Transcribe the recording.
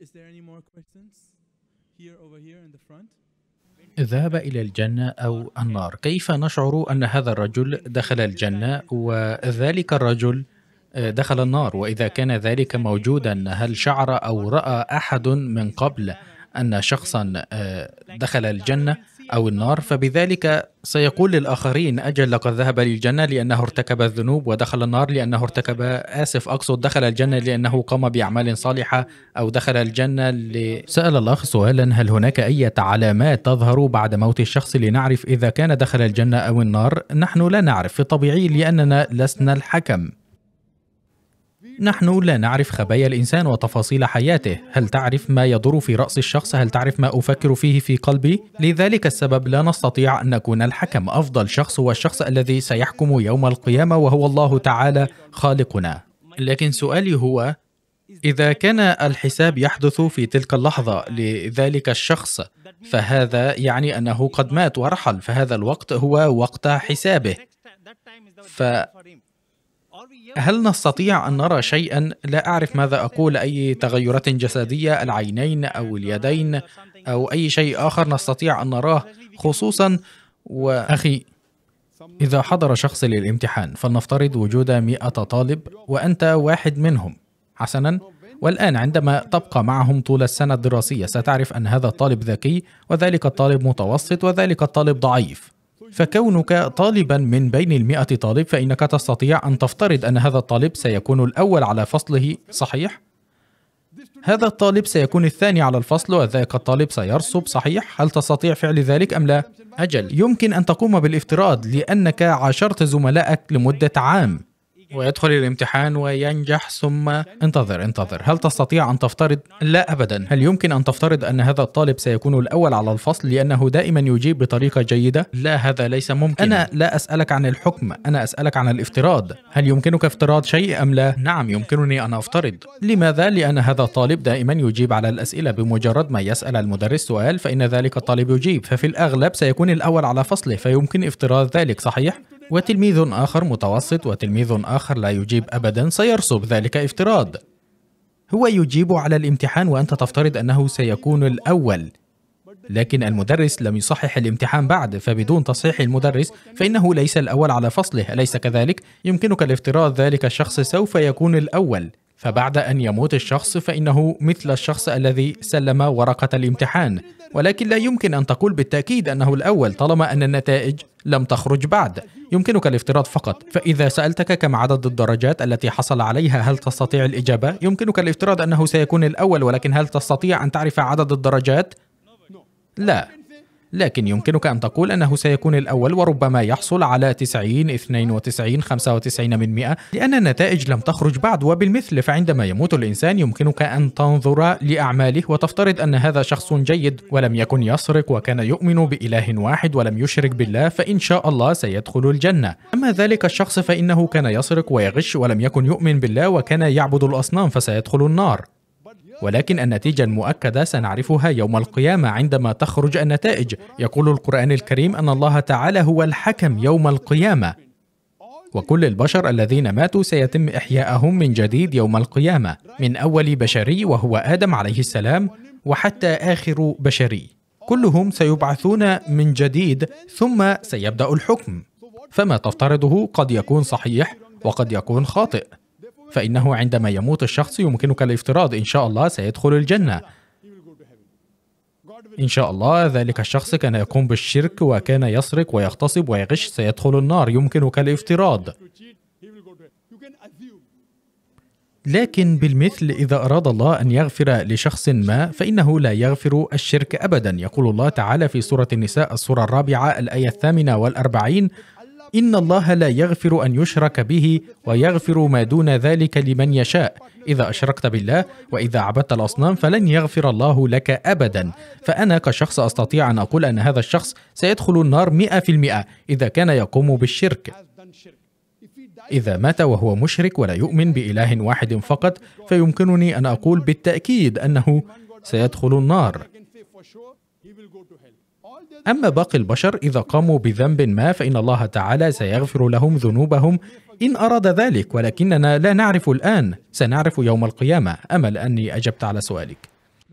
Is there any more questions? Here over here in the front. ذهب إلى الجنة أو النار كيف نشعر أن هذا الرجل دخل الجنة وذلك الرجل آه، دخل النار وإذا كان ذلك موجودا هل شعر أو رأى أحد من قبل أن شخصا آه، دخل الجنة أو النار فبذلك سيقول للآخرين أجل لقد ذهب للجنة لأنه ارتكب الذنوب ودخل النار لأنه ارتكب آسف أقصد دخل الجنة لأنه قام بأعمال صالحة أو دخل الجنة ل... سأل الأخ سؤالا هل هناك أي علامات تظهر بعد موت الشخص لنعرف إذا كان دخل الجنة أو النار نحن لا نعرف في الطبيعي لأننا لسنا الحكم نحن لا نعرف خبايا الإنسان وتفاصيل حياته هل تعرف ما يدور في رأس الشخص هل تعرف ما أفكر فيه في قلبي لذلك السبب لا نستطيع أن نكون الحكم أفضل شخص هو الشخص الذي سيحكم يوم القيامة وهو الله تعالى خالقنا لكن سؤالي هو إذا كان الحساب يحدث في تلك اللحظة لذلك الشخص فهذا يعني أنه قد مات ورحل فهذا الوقت هو وقت حسابه ف هل نستطيع أن نرى شيئا لا أعرف ماذا أقول أي تغيرات جسدية العينين أو اليدين أو أي شيء آخر نستطيع أن نراه خصوصا وأخي إذا حضر شخص للامتحان فلنفترض وجود مئة طالب وأنت واحد منهم حسنا والآن عندما تبقى معهم طول السنة الدراسية ستعرف أن هذا الطالب ذكي وذلك الطالب متوسط وذلك الطالب ضعيف فكونك طالبا من بين المئة طالب فإنك تستطيع أن تفترض أن هذا الطالب سيكون الأول على فصله صحيح؟ هذا الطالب سيكون الثاني على الفصل وذاك الطالب سيرسب صحيح؟ هل تستطيع فعل ذلك أم لا؟ أجل يمكن أن تقوم بالافتراض لأنك عاشرت زملائك لمدة عام ويدخل الامتحان وينجح ثم انتظر انتظر هل تستطيع أن تفترض لا أبدا هل يمكن أن تفترض أن هذا الطالب سيكون الأول على الفصل لأنه دائما يجيب بطريقة جيدة لا هذا ليس ممكن أنا لا أسألك عن الحكم أنا أسألك عن الافتراض هل يمكنك افتراض شيء أم لا نعم يمكنني أن أفترض لماذا لأن هذا الطالب دائما يجيب على الأسئلة بمجرد ما يسأل المدرس سؤال فإن ذلك الطالب يجيب ففي الأغلب سيكون الأول على فصله فيمكن افتراض ذلك صحيح وتلميذ آخر متوسط وتلميذ آخر لا يجيب أبدا سيرصب ذلك افتراض هو يجيب على الامتحان وأنت تفترض أنه سيكون الأول لكن المدرس لم يصحح الامتحان بعد فبدون تصحيح المدرس فإنه ليس الأول على فصله أليس كذلك؟ يمكنك الافتراض ذلك الشخص سوف يكون الأول فبعد أن يموت الشخص فإنه مثل الشخص الذي سلم ورقة الامتحان ولكن لا يمكن أن تقول بالتأكيد أنه الأول طالما أن النتائج لم تخرج بعد يمكنك الافتراض فقط فإذا سألتك كم عدد الدرجات التي حصل عليها هل تستطيع الإجابة؟ يمكنك الافتراض أنه سيكون الأول ولكن هل تستطيع أن تعرف عدد الدرجات؟ لا لكن يمكنك أن تقول أنه سيكون الأول وربما يحصل على 90 92 95 من 100 لأن النتائج لم تخرج بعد وبالمثل فعندما يموت الإنسان يمكنك أن تنظر لأعماله وتفترض أن هذا شخص جيد ولم يكن يسرق وكان يؤمن بإله واحد ولم يشرك بالله فإن شاء الله سيدخل الجنة أما ذلك الشخص فإنه كان يسرق ويغش ولم يكن يؤمن بالله وكان يعبد الأصنام فسيدخل النار ولكن النتيجة المؤكدة سنعرفها يوم القيامة عندما تخرج النتائج يقول القرآن الكريم أن الله تعالى هو الحكم يوم القيامة وكل البشر الذين ماتوا سيتم إحياءهم من جديد يوم القيامة من أول بشري وهو آدم عليه السلام وحتى آخر بشري كلهم سيبعثون من جديد ثم سيبدأ الحكم فما تفترضه قد يكون صحيح وقد يكون خاطئ فإنه عندما يموت الشخص يمكنك الافتراض إن شاء الله سيدخل الجنة إن شاء الله ذلك الشخص كان يقوم بالشرك وكان يسرق ويغتصب ويغش سيدخل النار يمكنك الافتراض لكن بالمثل إذا أراد الله أن يغفر لشخص ما فإنه لا يغفر الشرك أبدا يقول الله تعالى في سورة النساء السورة الرابعة الآية الثامنة والأربعين إن الله لا يغفر أن يشرك به ويغفر ما دون ذلك لمن يشاء إذا أشركت بالله وإذا عبدت الأصنام فلن يغفر الله لك أبدا فأنا كشخص أستطيع أن أقول أن هذا الشخص سيدخل النار مئة في المئة إذا كان يقوم بالشرك إذا مات وهو مشرك ولا يؤمن بإله واحد فقط فيمكنني أن أقول بالتأكيد أنه سيدخل النار أما باقي البشر إذا قاموا بذنب ما فإن الله تعالى سيغفر لهم ذنوبهم إن أراد ذلك ولكننا لا نعرف الآن سنعرف يوم القيامة أمل أني أجبت على سؤالك